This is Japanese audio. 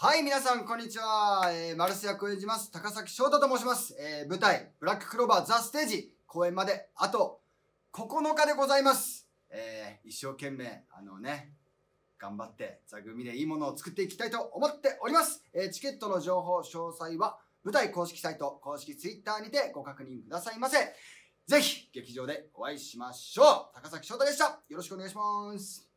はい、皆さん、こんにちは。えー、マルス役を演じます、高崎翔太と申します。えー、舞台、ブラッククローバーザ・ステージ、公演まで、あと、9日でございます。えー、一生懸命、あのね、頑張って、座組でいいものを作っていきたいと思っております。えー、チケットの情報、詳細は、舞台公式サイト、公式 twitter にてご確認くださいませ。ぜひ、劇場でお会いしましょう。高崎翔太でした。よろしくお願いします。